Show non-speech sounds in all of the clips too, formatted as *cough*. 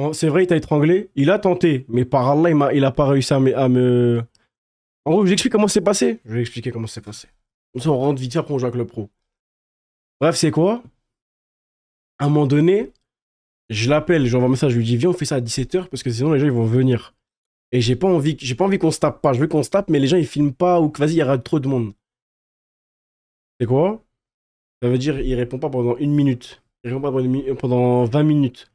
Oh, c'est vrai, il t'a étranglé. Il a tenté, mais par Allah, il a, pas réussi à me, En gros, j'explique comment c'est passé. Je vais expliquer comment c'est passé. On ça, on rentre vite après, on joue avec le pro. Bref, c'est quoi À un moment donné, je l'appelle, envoie un message, je lui dis, viens, on fait ça à 17h parce que sinon les gens ils vont venir. Et j'ai pas envie, j'ai pas envie qu'on se tape pas. Je veux qu'on se tape, mais les gens ils filment pas ou que vas-y, il y aura trop de monde. C'est quoi Ça veut dire, il répond pas pendant une minute. Il répond pas pendant 20 minutes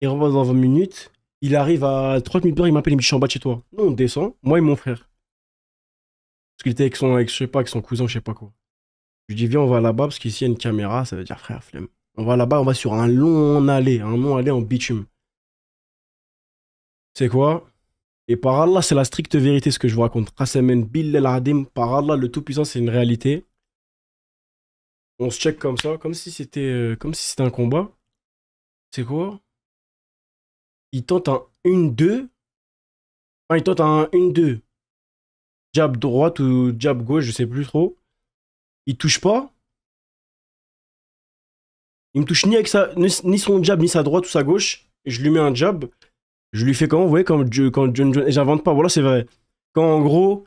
il revient dans 20 minutes, il arrive à 3 minutes, il m'appelle, il me dit, je suis en bas chez toi. Nous, on descend, moi et mon frère. Parce qu'il était avec son, avec, je sais son cousin, je sais pas quoi. Je lui dis, viens, on va là-bas, parce qu'ici, il y a une caméra, ça veut dire, frère, flemme. On va là-bas, on va sur un long aller, un long aller en bitume. C'est quoi Et par Allah, c'est la stricte vérité ce que je vous raconte. Bill par Allah, le Tout-Puissant, c'est une réalité. On se check comme ça, comme si c'était euh, comme si c'était un combat. C'est quoi il tente un 1-2. il tente un 1-2. Jab droite ou jab gauche, je sais plus trop. Il touche pas. Il me touche ni avec ni son jab, ni sa droite ou sa gauche. je lui mets un jab. Je lui fais comment Vous voyez, quand, quand John Jones. Et j'invente pas, voilà, c'est vrai. Quand en gros,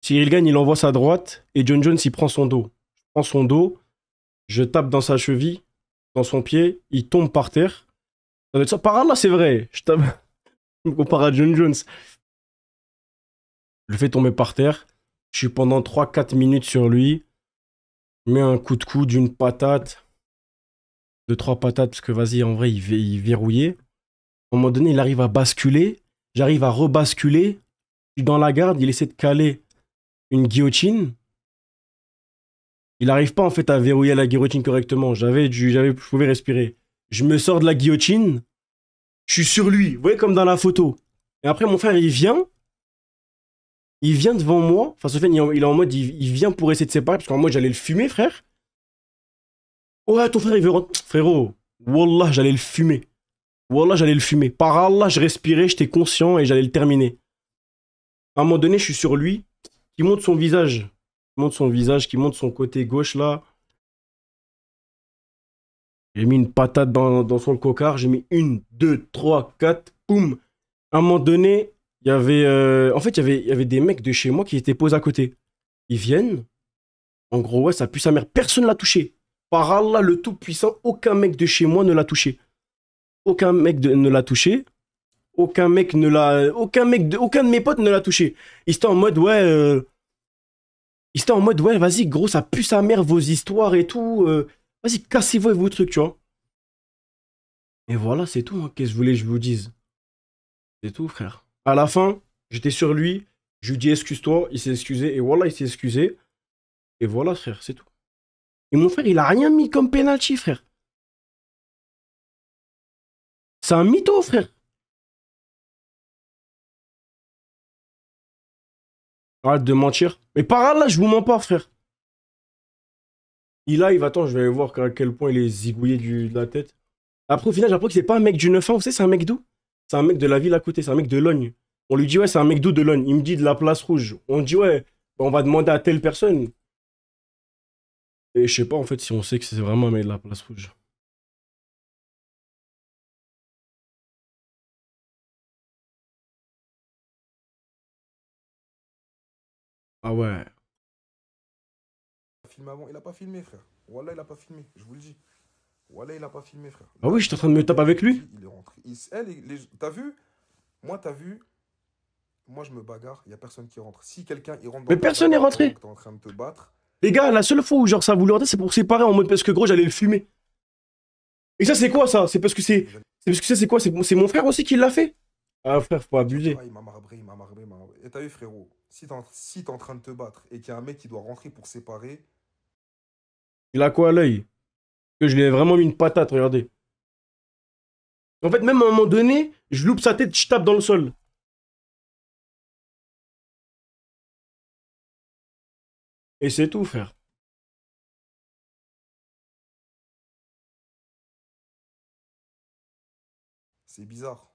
Cyril Gagne, il envoie sa droite et John Jones, il prend son dos. Je prends son dos, je tape dans sa cheville, dans son pied, il tombe par terre. Ça ça. Par là, c'est vrai. Je, me compare à John Jones. Je le fais tomber par terre. Je suis pendant 3-4 minutes sur lui. Je mets un coup de coude, d'une patate. Deux, trois patates, parce que vas-y, en vrai, il, il verrouillait. À un moment donné, il arrive à basculer. J'arrive à rebasculer. Je suis dans la garde. Il essaie de caler une guillotine. Il n'arrive pas en fait à verrouiller la guillotine correctement. J'avais je pouvais respirer je me sors de la guillotine, je suis sur lui, vous voyez comme dans la photo. Et après, mon frère, il vient, il vient devant moi, enfin, ce fait il est en mode, il, vient pour essayer de séparer, parce qu'en mode, j'allais le fumer, frère. Ouais, oh, ton frère, il veut rentrer. Frérot, Wallah, j'allais le fumer. Wallah, j'allais le fumer. Par Allah, je respirais, j'étais conscient et j'allais le terminer. À un moment donné, je suis sur lui, qui monte son visage, il monte son visage, qui monte son côté gauche là. J'ai mis une patate dans, son cocard, j'ai mis une, deux, trois, quatre, boum. À un moment donné, il y avait. Euh, en fait, il y avait, y avait des mecs de chez moi qui étaient posés à côté. Ils viennent. En gros, ouais, ça pue sa mère. Personne ne l'a touché. Par Allah, le Tout-Puissant, aucun mec de chez moi ne l'a touché. Aucun mec de, ne l'a touché. Aucun mec ne l'a. Aucun mec de, aucun de mes potes ne l'a touché. Ils étaient en mode, ouais. Euh, ils étaient en mode, ouais, vas-y, gros, ça pue sa mère, vos histoires et tout. Euh. Vas-y, cassez-vous et vos trucs, tu vois. Et voilà, c'est tout. Hein. Qu'est-ce que je voulais que je vous dise C'est tout, frère. À la fin, j'étais sur lui. Je lui dis excuse-toi. Il s'est excusé. Et voilà, il s'est excusé. Et voilà, frère, c'est tout. Et mon frère, il a rien mis comme penalty, frère. C'est un mytho, frère. Arrête de mentir. Mais par là, je vous mens pas, frère. Il live, attends, je vais voir à quel point il est zigouillé du, de la tête. Après, au final, j'apprends que c'est pas un mec du 9 vous savez, c'est un mec d'où C'est un mec de la ville à côté, c'est un mec de Logne. On lui dit, ouais, c'est un mec d'où de Logne Il me dit de la place rouge. On dit, ouais, bah, on va demander à telle personne. Et je sais pas, en fait, si on sait que c'est vraiment un mec de la place rouge. Ah ouais filmé avant. Il a pas filmé, frère. Wallah, il a pas filmé, je vous le dis. Wallah, il a pas filmé, frère. Ah oui, je suis en train de me taper avec lui. Il est rentré. Il... Eh, t'as vu Moi, t'as vu Moi, je me bagarre. Il y a personne qui rentre. Si quelqu'un il rentre. Mais personne n'est rentré. T'es en train de te battre. Les gars, la seule fois où genre ça voulait rentrer, c'est pour séparer en mode parce que gros, j'allais le fumer. Et ça, c'est quoi ça C'est parce que c'est. C'est parce que ça, c'est quoi C'est mon frère aussi qui l'a fait Ah, frère, faut pas abuser. il m'a marbré, il m'a marbré, il m'a marbré. Et t'as vu, frérot Si t'es en... Si en train de te battre et qu'il y a un mec qui doit rentrer pour séparer, il a quoi à l'œil Que je lui ai vraiment mis une patate, regardez. En fait, même à un moment donné, je loupe sa tête, je tape dans le sol. Et c'est tout, frère. C'est bizarre.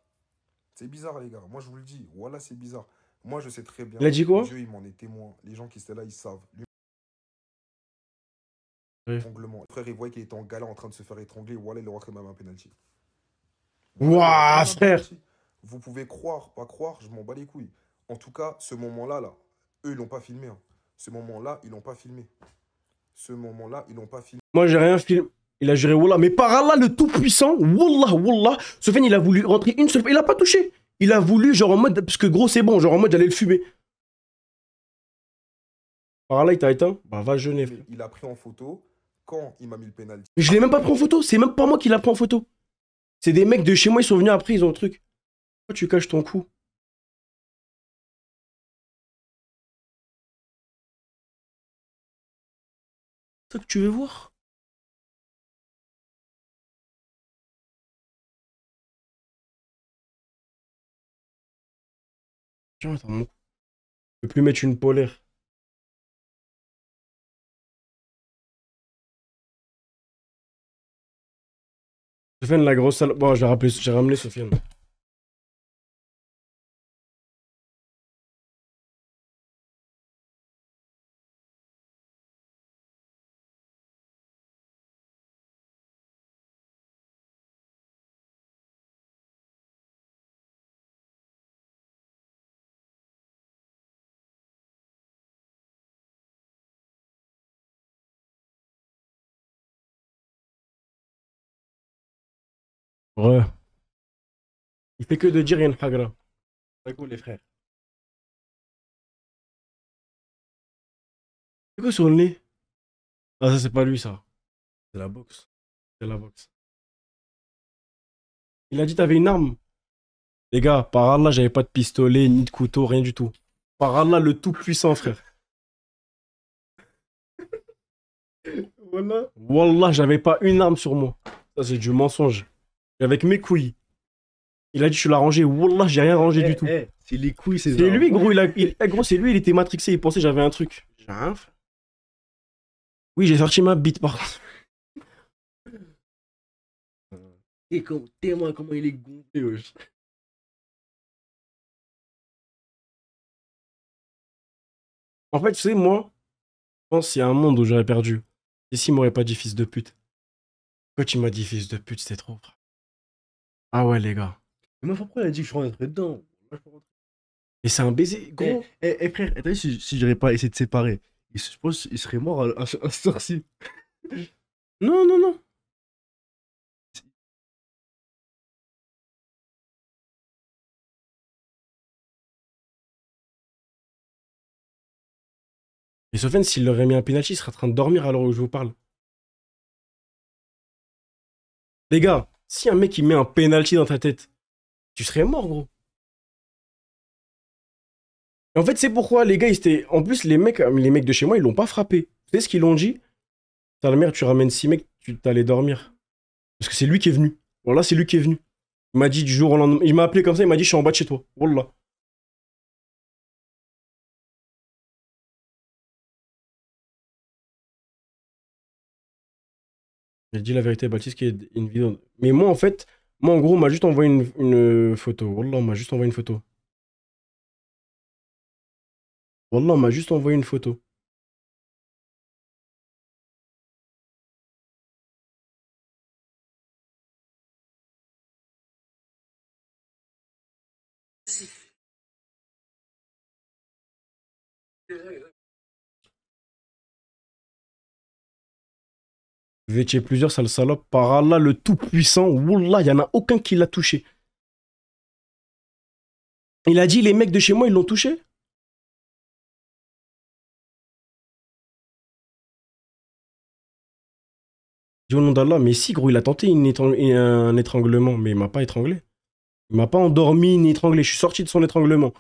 C'est bizarre, les gars. Moi, je vous le dis. Voilà, c'est bizarre. Moi, je sais très bien. Il a dit quoi il m'en est témoin. Les gens qui étaient là, ils savent frère, il voit qu'il était en galant en train de se faire étrangler. Voilà, il aura quand même un penalty. Waouh, frère Vous pouvez croire, pas croire, je m'en bats les couilles. En tout cas, ce moment-là, là, eux, ils l'ont pas filmé. Hein. Ce moment-là, ils l'ont pas filmé. Ce moment-là, ils l'ont pas filmé. Moi, j'ai rien filmé. Il a géré Wallah. Mais par Allah, le tout-puissant, Wallah, Wallah, Sofiane, il a voulu rentrer une seule fois. Il a pas touché. Il a voulu, genre en mode, parce que gros, c'est bon, genre en mode, j'allais le fumer. Par Allah, il t'a éteint Bah, va jeûner. Il a pris en photo quand il m'a mis le pénalty. Je l'ai même pas pris en photo, c'est même pas moi qui l'a pris en photo. C'est des mecs de chez moi, ils sont venus après, ils ont le truc. Pourquoi tu caches ton cou C'est ça que tu veux voir Tiens, attends, je peux plus mettre une polaire. Sofiane la grosse salope. Bon, j'ai ramené Sofiane. Ouais. Il fait que de dire une hagra. C'est cool, les frères. C'est quoi le nez Ah, ça, c'est pas lui, ça. C'est la boxe. C'est la boxe. Il a dit T'avais une arme Les gars, par Allah, j'avais pas de pistolet, ni de couteau, rien du tout. Par Allah, le tout-puissant, frère. *laughs* voilà. Wallah, j'avais pas une arme sur moi. Ça, c'est du mensonge avec mes couilles. Il a dit je l'ai rangé. Wallah, j'ai rien rangé eh, du tout. Eh, c'est les couilles, c'est C'est lui, gros. Il a, eh, gros, c'est lui, il était matrixé. Il pensait j'avais un truc. J'ai rien Oui, j'ai sorti ma bite, par Et témoin, comment il est gonflé, En fait, tu sais, moi, je pense qu'il y a un monde où j'aurais perdu. Et s'il m'aurait pas dit fils de pute. Quand tu m'as dit fils de pute, c'était trop, frère. Ah ouais, les gars. Mais moi, pourquoi elle a dit que je rentrais dedans. Et c'est un baiser. Gros. Eh, eh, eh frère, si, si j'aurais pas essayé de séparer il, Je suppose qu'il serait mort à, ce à ci non, non, non. Et Sophane, s'il aurait mis un penalty, il serait en train de dormir alors que où je vous parle. Les gars, si un mec il met un penalty dans ta tête, tu serais mort, gros. en fait, c'est pourquoi les gars, ils étaient. En plus, les mecs, euh, les mecs de chez moi, ils l'ont pas frappé. Tu sais ce qu'ils l'ont dit la mère, tu ramènes six mecs, tu t'allais dormir. Parce que c'est lui qui est venu. Voilà, c'est lui qui est venu. Il m'a dit du jour au lendemain. Il m'a appelé comme ça, il m'a dit, je suis en bas de chez toi. Voilà. dit la vérité Baptiste qui est une vidéo. Mais moi, en fait, moi, en gros, m'a juste envoyé une, photo. Wallah, on m'a juste envoyé une photo. Wallah, on m'a juste envoyé une photo. Vous étiez plusieurs sale Par Allah, le Tout-Puissant, Wallah, il n'y en a aucun qui l'a touché. Il a dit, les mecs de chez moi, ils l'ont touché. Dis au nom d'Allah, mais si, gros, il a tenté un étranglement, mais il m'a pas étranglé. Il m'a pas endormi ni étranglé. Je suis sorti de son étranglement.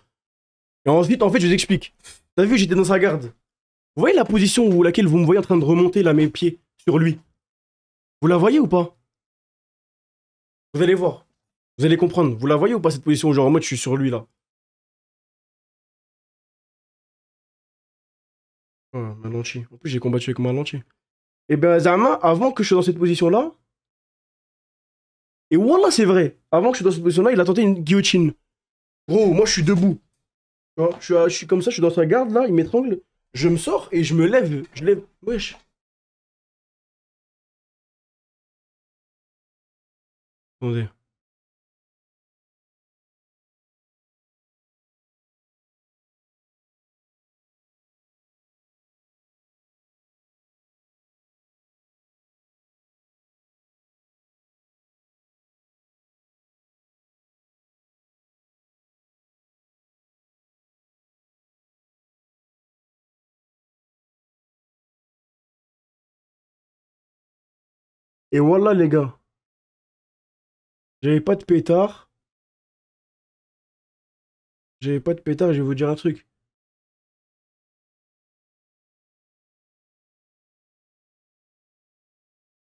Et ensuite, en fait, je vous explique. T'as vu, j'étais dans sa garde. Vous voyez la position où laquelle vous me voyez en train de remonter là mes pieds sur lui vous la voyez ou pas Vous allez voir. Vous allez comprendre. Vous la voyez ou pas cette position Genre moi je suis sur lui là. Oh, En plus j'ai combattu avec Malanchi. Eh ben Zama, avant que je sois dans cette position là. Et voilà c'est vrai. Avant que je sois dans cette position là, il a tenté une guillotine. Bro, moi je suis debout. Je suis, je suis comme ça, je suis dans sa garde là, il m'étrangle. Je me sors et je me lève. Je lève. Wesh. Et voilà les gars, j'avais pas de pétard. J'avais pas de pétard, je vais vous dire un truc.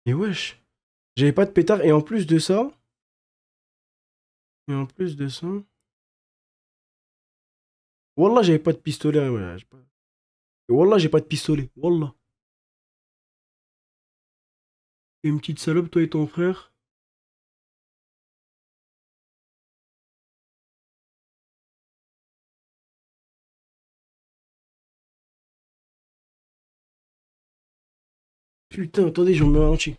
Et wesh. J'avais pas de pétard. Et en plus de ça. Et en plus de ça. Wallah, j'avais pas de pistolet. Wallah, j'ai pas de pistolet. Wallah. Une petite salope, toi et ton frère. Putain, attendez, je me ralentis.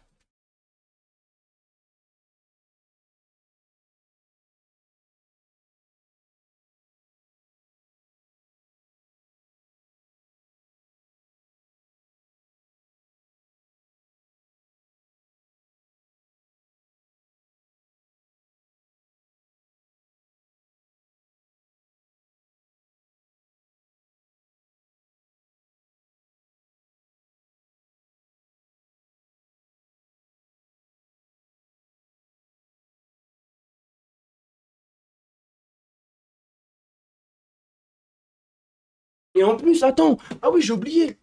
Et en plus, attends, ah oui, j'ai oublié.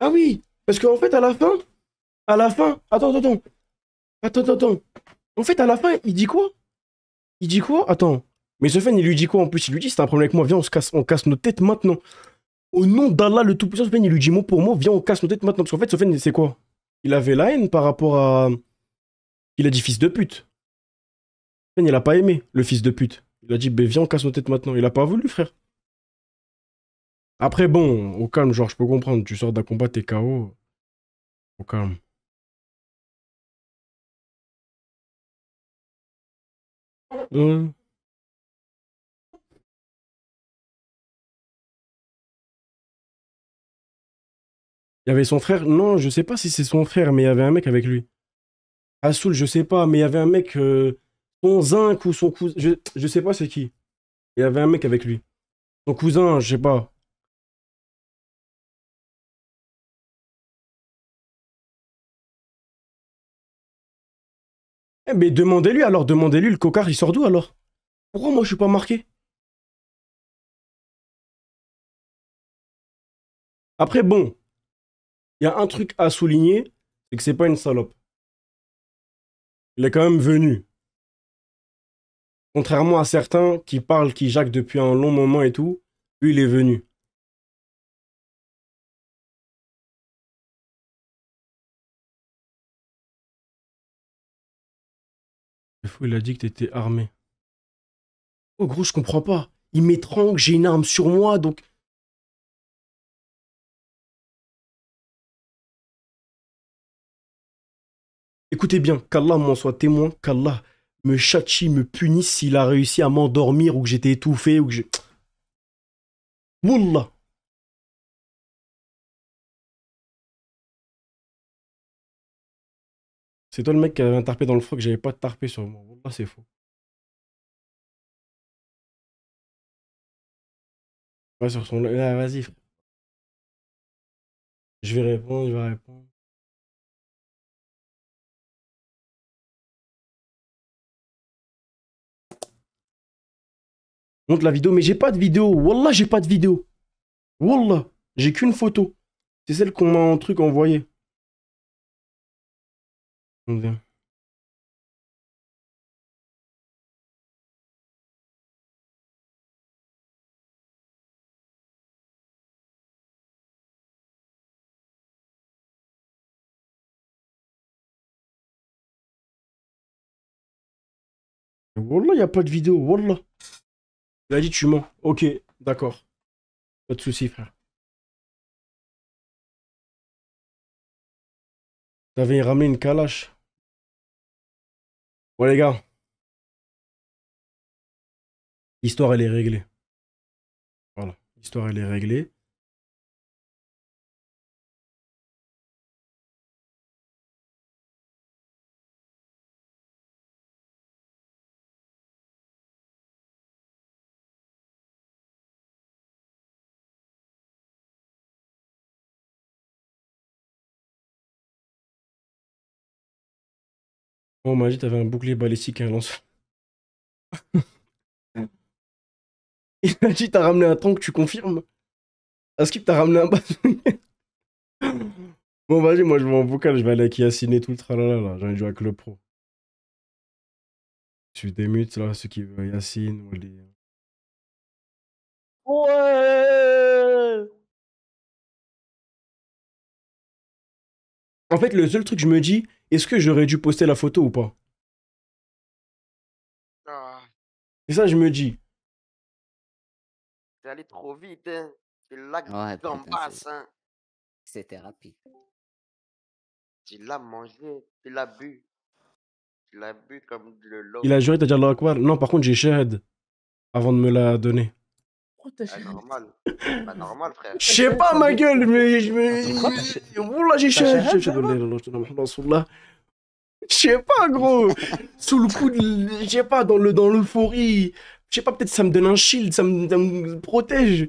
Ah oui, parce qu'en fait, à la fin, à la fin, attends, attends, attends, attends, attends. En fait, à la fin, il dit quoi Il dit quoi Attends. Mais ce il lui dit quoi en plus Il lui dit, c'est un problème avec moi, viens, on se casse, on casse nos têtes maintenant. Au nom d'Allah, le Tout-Puissant, Sofiane, il lui dit mot pour mot, viens, on casse nos têtes maintenant. Parce qu'en fait, Sofiane, c'est quoi Il avait la haine par rapport à. Il a dit fils de pute. Sofiane, il l'a pas aimé le fils de pute. Il a dit, ben viens, on casse nos têtes maintenant. Il a pas voulu, frère. Après, bon, au calme, genre, je peux comprendre. Tu sors d'un combat, t'es KO. Au calme. Hein? Il y avait son frère. Non, je sais pas si c'est son frère, mais il y avait un mec avec lui. Assoul, je sais pas, mais il y avait un mec. Euh, son zinc ou son cousin. Je, je sais pas c'est qui. Il y avait un mec avec lui. Son cousin, je sais pas. Eh, mais demandez-lui alors, demandez-lui, le cocard, il sort d'où alors Pourquoi moi je suis pas marqué Après, bon, il y a un truc à souligner, c'est que c'est pas une salope. Il est quand même venu. Contrairement à certains qui parlent, qui jacquent depuis un long moment et tout, lui, il est venu. il a dit que t'étais armé. Oh gros, je comprends pas. Il m'étrangle, j'ai une arme sur moi, donc... Écoutez bien, qu'Allah m'en soit témoin, qu'Allah me châtie, me punisse s'il a réussi à m'endormir ou que j'étais étouffé ou que j'ai... moula C'est toi le mec qui avait un tarpé dans le froc, j'avais pas de tarpé sur moi. c'est faux. Ouais, sur son. Ah, vas-y, frère. Je vais répondre, je vais répondre. Montre la vidéo, mais j'ai pas de vidéo. Wallah, j'ai pas de vidéo. Wallah, j'ai qu'une photo. C'est celle qu'on m'a un truc envoyé. Mmh. Wallah, a pas de vidéo, Wallah. Il a dit tu mens. Ok, d'accord. Pas de soucis frère. T'avais ramené une calache. Bon les gars, l'histoire elle est réglée. Voilà, l'histoire elle est réglée. magie on t'avais un bouclier balistique un lance. Il m'a dit t'as ramené un tank, tu confirmes qu'il t'a ramené un bas. *laughs* bon, vas moi je vais en vocal, je vais aller Yacine et tout le tralala là, envie de jouer avec le pro. Je suis démute là, ceux qui veulent Yacine ou les. Ouais En fait, le seul truc, je me dis, est-ce que j'aurais dû poster la photo ou pas ah. Et ça, je me dis. T'es allé trop vite, hein. C'est là que ouais, t'en passes, hein. C'était rapide. Tu l'as mangé, tu l'as bu. Tu l'as bu comme le lot. Il a juré, t'as dire Allah Non, par contre, j'ai shahad avant de me la donner c'est normal. normal, frère. Je sais pas, ma gueule, mais je me. j'ai cherché Je sais pas, gros. Sous le coup Je sais pas, dans le dans l'euphorie. Je sais pas, peut-être ça me donne un shield, ça me, protège.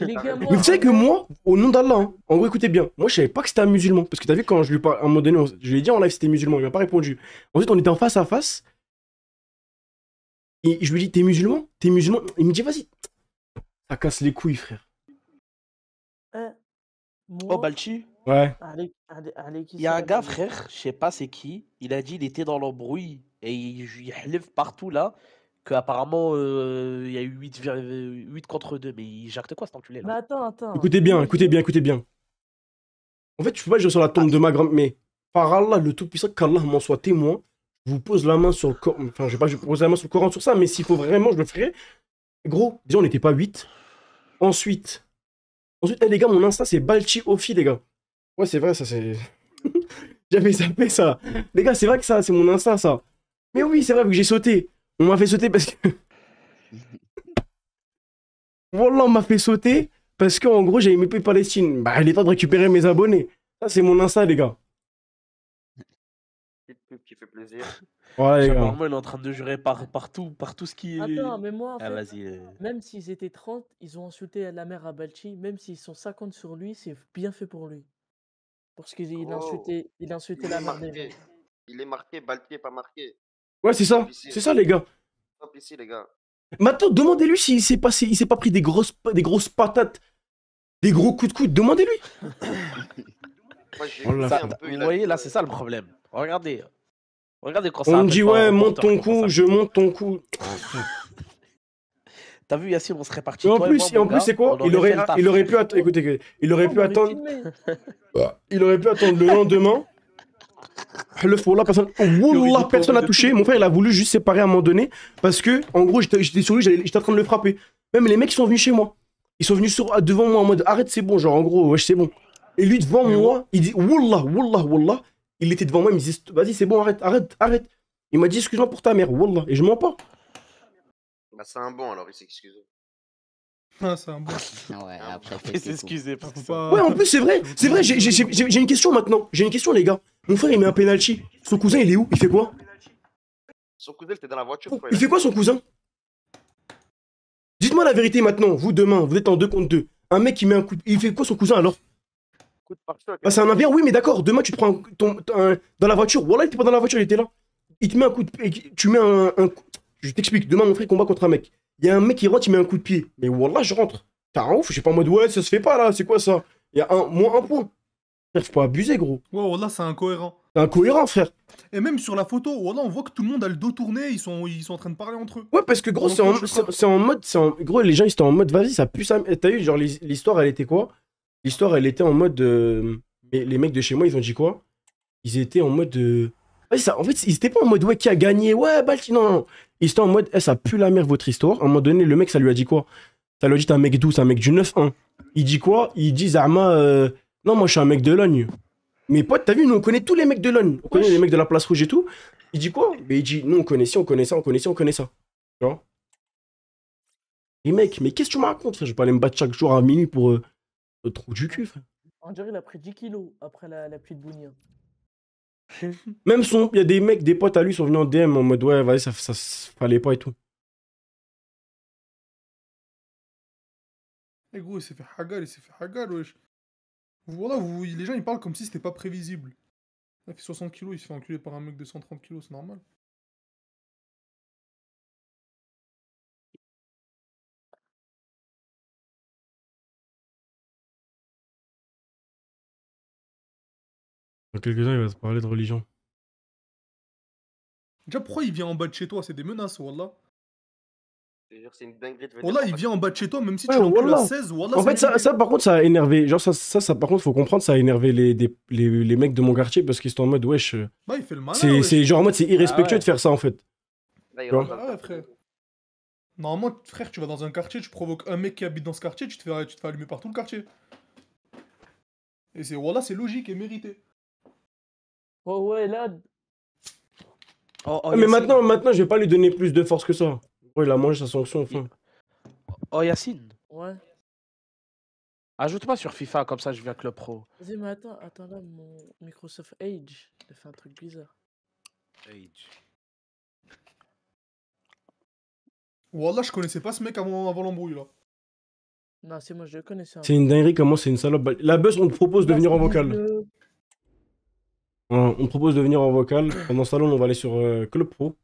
mais vous savez que moi, au nom d'Allah, hein, en gros, écoutez bien, moi je savais pas que c'était un musulman. Parce que t'as vu, quand je lui un donné, je lui ai dit en live c'était musulman, il m'a pas répondu. Ensuite, on était en face à face. Et je lui dis, t'es musulman T'es musulman Il me dit, vas-y, à casse les couilles, frère. Euh, oh, Balchi Ouais. Il y a un gars, frère, je sais pas c'est qui, il a dit il était dans l'embrouille et il, il partout là, qu'apparemment euh, il y a eu 8, euh, contre 2, mais il jacte quoi cet enculé Mais attends, attends. Écoutez bien, écoutez bien, écoutez bien. En fait, je peux pas jouer sur la tombe ah. de ma grand-mère, mais par Allah, le Tout-Puissant, qu'Allah m'en soit témoin, je vous pose la main sur le corps. Enfin, je vais pas vous pose la main sur le Coran sur ça, mais s'il faut vraiment, je le ferai. Gros, déjà, on n'était pas 8. Ensuite, ensuite, eh, les gars, mon Insta, c'est Balchi les gars. Ouais, c'est vrai, ça, c'est. *laughs* J'avais zappé ça. Les gars, c'est vrai que ça, c'est mon Insta, ça. Mais oui, c'est vrai, que j'ai sauté. On m'a fait sauter parce que. voilà, *laughs* on m'a fait sauter parce qu'en gros, j'avais mes Palestine. Bah, il est temps de récupérer mes abonnés. Ça, c'est mon Insta, les gars qui fait plaisir. Voilà, *laughs* il est en train de jurer par, partout, par tout ce qui est. Attends, mais moi, ah, euh. même s'ils étaient 30, ils ont insulté la mère à Balchi. Même s'ils sont 50 sur lui, c'est bien fait pour lui. Parce qu'il a oh. insulté, il a insulté la mère Il est marqué, Balti est pas marqué. Ouais, c'est ça. C'est ça, les gars. ici, les gars. Maintenant, demandez-lui s'il s'est pas, il s'est pas pris des grosses, des grosses patates, des gros coups de coude. Demandez-lui. *coughs* Oh vous voyez, là, c'est ça le problème. Regardez. Regardez quand ça On me dit, ouais, monte ton cou, je monte ton cou. T'as vu, Yacine, on serait parti. En plus, et en plus, c'est quoi il aurait, il aurait pu écoutez, il aurait pu attendre. *laughs* Il aurait pu attendre le lendemain. Le oh, Wallah, personne Wallah, personne n'a touché. Mon frère, il a voulu juste séparer à un moment donné parce que, en gros, j'étais sur lui, j'étais en train de le frapper. Même les mecs, ils sont venus chez moi. Ils sont venus sur, devant moi en mode arrête, c'est bon, genre en gros, wesh, c'est bon. Et lui, devant moi, il dit Wallah, Wallah, Wallah. Il était devant moi, il me disait Vas-y, c'est bon, arrête, arrête, arrête. Il m'a dit Excuse-moi pour ta mère, Wallah, et je mens pas. Bah, c'est un bon alors, il s'est excusé. Ah, c'est un bon. ouais, après, il s'est pas... Ouais, en plus, c'est vrai, c'est vrai, j'ai une question maintenant. J'ai une question, les gars. Mon frère, il met un penalty. Son cousin, il est où Il fait quoi Son cousin, il était dans la voiture. il fait quoi, son cousin Dites-moi la vérité maintenant, vous demain, vous êtes en deux contre 2. Un mec, il met un coup. Il fait quoi, son cousin alors Hein. Bah, c'est un avion, oui, mais d'accord. Demain, tu te prends ton, dans la voiture. Voilà, il était pas dans la voiture, il était là. Il te met un coup de pied. Tu mets un, coup... Je t'explique. Demain, mon frère combat contre un mec. Il y a un mec qui rentre, il met un coup de pied. Mais voilà, je rentre. T'as un ouf, je suis pas en mode ouais, ça se fait pas là, c'est quoi ça Il y a un, moins un point. Frère, faut pas abuser, gros. Wow, là, c'est incohérent. C'est incohérent, frère. Et même sur la photo, Wallah on voit que tout le monde a le dos tourné, ils sont, ils sont en train de parler entre eux. Ouais, parce que gros, c'est en, en, mode. En, gros, les gens, ils sont en mode, vas-y, ça pue ça. T'as eu, genre, l'histoire, elle était quoi l'histoire, elle était en mode. Euh, mais les mecs de chez moi, ils ont dit quoi Ils étaient en mode. Euh, ça, en fait, ils étaient pas en mode ouais, qui a gagné Ouais, Balti, non, non. Ils étaient en mode eh, ça pue la merde votre histoire. À un moment donné, le mec, ça lui a dit quoi Ça lui a dit un mec doux un mec du 9-1. Il dit quoi Il dit Zama, euh, non, moi je suis un mec de Logne. Mais pote, t'as vu, nous on connaît tous les mecs de Logne. On connaît les mecs de la place rouge et tout. Il dit quoi Mais il dit nous on connaît on connaît ça, on connaît ça, on connaît ça. Tu vois Les mecs, mais qu'est-ce que tu me racontes Je vais pas aller me battre chaque jour à minuit pour. Le trou du cul, frère. On dirait qu'il a pris 10 kilos après la, pluie de Bounia. *laughs* Même son, il y a des mecs, des potes à lui sont venus en DM en mode ouais, vas-y, ça, ça, fallait pas et tout. Eh gros, il s'est fait hagal, il s'est fait hagal, wesh. Voilà, vous, les gens ils parlent comme si c'était pas prévisible. Il fait 60 kilos, il se fait enculer par un mec de 130 kilos, c'est normal. Dans quelques temps, il va se parler de religion. Déjà, pourquoi il vient en bas de chez toi C'est des menaces, Wallah. C'est une dinguerie de Wallah, il vient en bas de chez toi, même si tu ouais, l'encules à 16, Wallah. En fait, ça, par contre, ça a énervé. Genre, ça, ça, par contre, faut comprendre, ça a énervé les, les, mecs de mon quartier parce qu'ils sont en mode, wesh. Euh, bah, il fait le mal. C'est, c'est genre en mode, c'est ah irrespectueux de faire ça en fait. Là, il ah Ouais. frère. Normalement, frère, tu vas dans un quartier, tu provoques un mec qui habite dans ce quartier, tu te fais, tu te fais allumer par tout le quartier. Et c'est Wallah, c'est logique et mérité. Oh ouais, là. Oh, oh, ah, mais maintenant, maintenant, je vais pas lui donner plus de force que ça. il a mangé sa sanction au fond. Oh, oh Yacine. Ouais. Ajoute-moi sur FIFA, comme ça je viens le pro. Vas-y, mais attends, attends là, mon Microsoft Edge, il fait un truc bizarre. Edge. Wallah, je connaissais pas ce mec avant, avant l'embrouille là. Non, c'est moi, je le connaissais. Hein. C'est une dinguerie, comment c'est une salope. Bah, la buzz, on te propose de venir en vocal. Euh, on propose de venir en vocal. Pendant ce salon, on va aller sur euh, Club Pro.